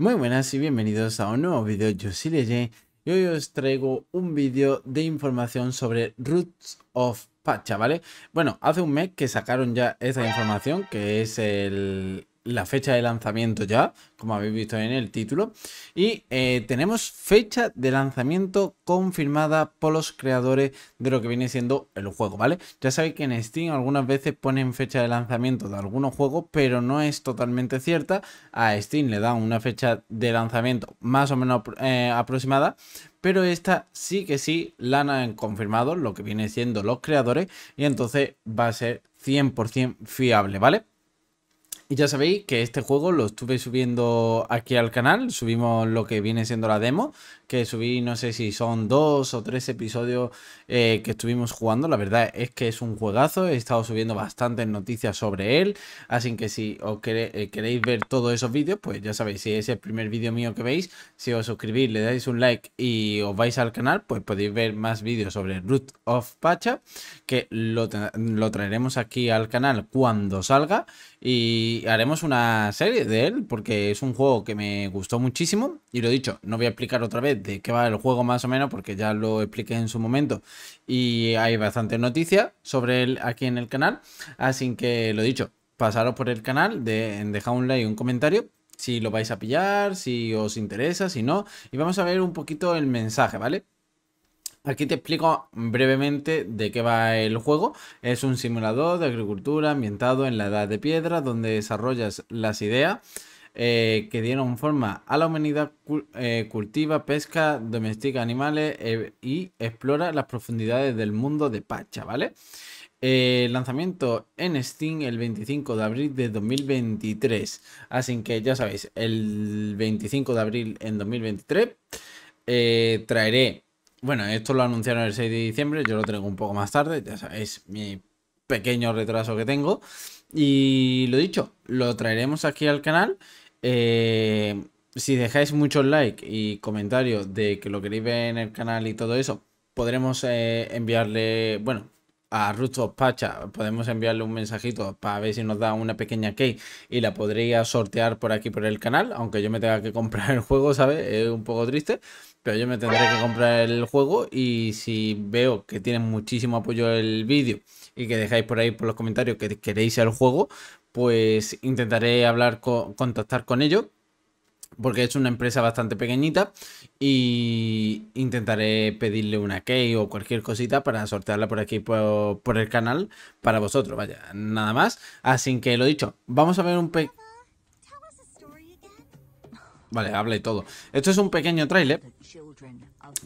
Muy buenas y bienvenidos a un nuevo vídeo, yo soy Leye y hoy os traigo un vídeo de información sobre Roots of Pacha, ¿vale? Bueno, hace un mes que sacaron ya esa información, que es el, la fecha de lanzamiento ya, como habéis visto en el título. Y eh, tenemos fecha de lanzamiento confirmada por los creadores de lo que viene siendo el juego, ¿vale? Ya sabéis que en Steam algunas veces ponen fecha de lanzamiento de algunos juegos, pero no es totalmente cierta. A Steam le dan una fecha de lanzamiento más o menos eh, aproximada, pero esta sí que sí la han eh, confirmado, lo que viene siendo los creadores, y entonces va a ser 100% fiable, ¿vale? Y ya sabéis que este juego lo estuve subiendo aquí al canal, subimos lo que viene siendo la demo que subí, no sé si son dos o tres episodios eh, que estuvimos jugando. La verdad es que es un juegazo, he estado subiendo bastantes noticias sobre él, así que si os eh, queréis ver todos esos vídeos, pues ya sabéis, si es el primer vídeo mío que veis, si os suscribís, le dais un like y os vais al canal, pues podéis ver más vídeos sobre Root of Pacha, que lo, lo traeremos aquí al canal cuando salga y haremos una serie de él, porque es un juego que me gustó muchísimo y lo dicho, no voy a explicar otra vez de qué va el juego más o menos, porque ya lo expliqué en su momento y hay bastante noticia sobre él aquí en el canal. Así que lo dicho, pasaros por el canal, de, dejad un like y un comentario si lo vais a pillar, si os interesa, si no. Y vamos a ver un poquito el mensaje, ¿vale? Aquí te explico brevemente de qué va el juego. Es un simulador de agricultura ambientado en la Edad de Piedra, donde desarrollas las ideas eh, que dieron forma a la humanidad, eh, cultiva, pesca, domestica animales eh, y explora las profundidades del mundo de Pacha, ¿vale? lanzamiento en Steam el 25 de abril de 2023. Así que ya sabéis, el 25 de abril en 2023 traeré... Bueno, esto lo anunciaron el 6 de diciembre, yo lo traigo un poco más tarde, ya sabéis mi pequeño retraso que tengo. Y lo dicho, lo traeremos aquí al canal eh, si dejáis muchos likes y comentarios de que lo queréis ver en el canal y todo eso, podremos eh, enviarle, bueno, a Rusto Pacha podemos enviarle un mensajito para ver si nos da una pequeña key y la podría sortear por aquí por el canal, aunque yo me tenga que comprar el juego, ¿sabes? Es un poco triste, pero yo me tendré que comprar el juego y si veo que tienen muchísimo apoyo el vídeo y que dejáis por ahí por los comentarios que queréis el juego, pues intentaré hablar, con, contactar con ellos porque es una empresa bastante pequeñita y intentaré pedirle una key o cualquier cosita para sortearla por aquí por, por el canal para vosotros, vaya, nada más. Así que lo dicho, vamos a ver un pe... Vale, habla y todo. Esto es un pequeño tráiler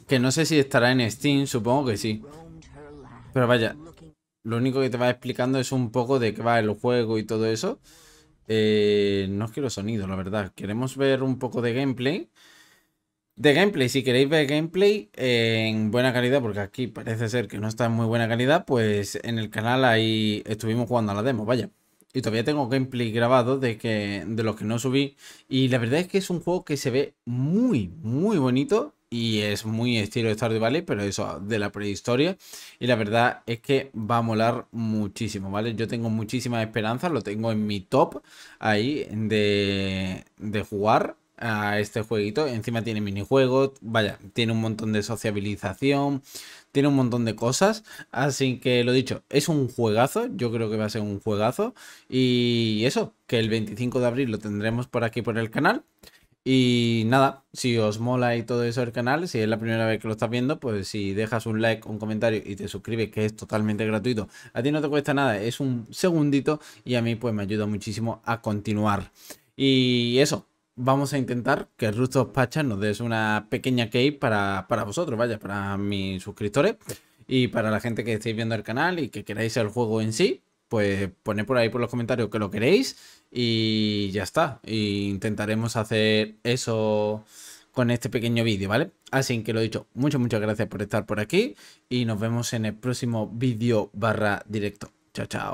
que no sé si estará en Steam, supongo que sí. Pero vaya, lo único que te va explicando es un poco de qué va el juego y todo eso no eh, no quiero sonido, la verdad. Queremos ver un poco de gameplay. De gameplay, si queréis ver gameplay en buena calidad, porque aquí parece ser que no está en muy buena calidad, pues en el canal ahí estuvimos jugando a la demo, vaya. Y todavía tengo gameplay grabado de, que, de los que no subí. Y la verdad es que es un juego que se ve muy, muy bonito y es muy estilo Stardew Valley, pero eso, de la prehistoria. Y la verdad es que va a molar muchísimo, ¿vale? Yo tengo muchísimas esperanzas, lo tengo en mi top ahí de, de jugar a este jueguito. Encima tiene minijuegos, vaya, tiene un montón de sociabilización, tiene un montón de cosas. Así que lo dicho, es un juegazo, yo creo que va a ser un juegazo. Y eso, que el 25 de abril lo tendremos por aquí por el canal. Y nada, si os mola y todo eso el canal, si es la primera vez que lo estás viendo, pues si dejas un like, un comentario y te suscribes, que es totalmente gratuito, a ti no te cuesta nada, es un segundito y a mí pues me ayuda muchísimo a continuar. Y eso, vamos a intentar que Rustos Pacha nos des una pequeña key para, para vosotros, vaya, para mis suscriptores y para la gente que estáis viendo el canal y que queráis el juego en sí pues poned por ahí por los comentarios que lo queréis y ya está. intentaremos hacer eso con este pequeño vídeo, ¿vale? Así que lo dicho, muchas, muchas gracias por estar por aquí y nos vemos en el próximo vídeo barra directo. Chao, chao.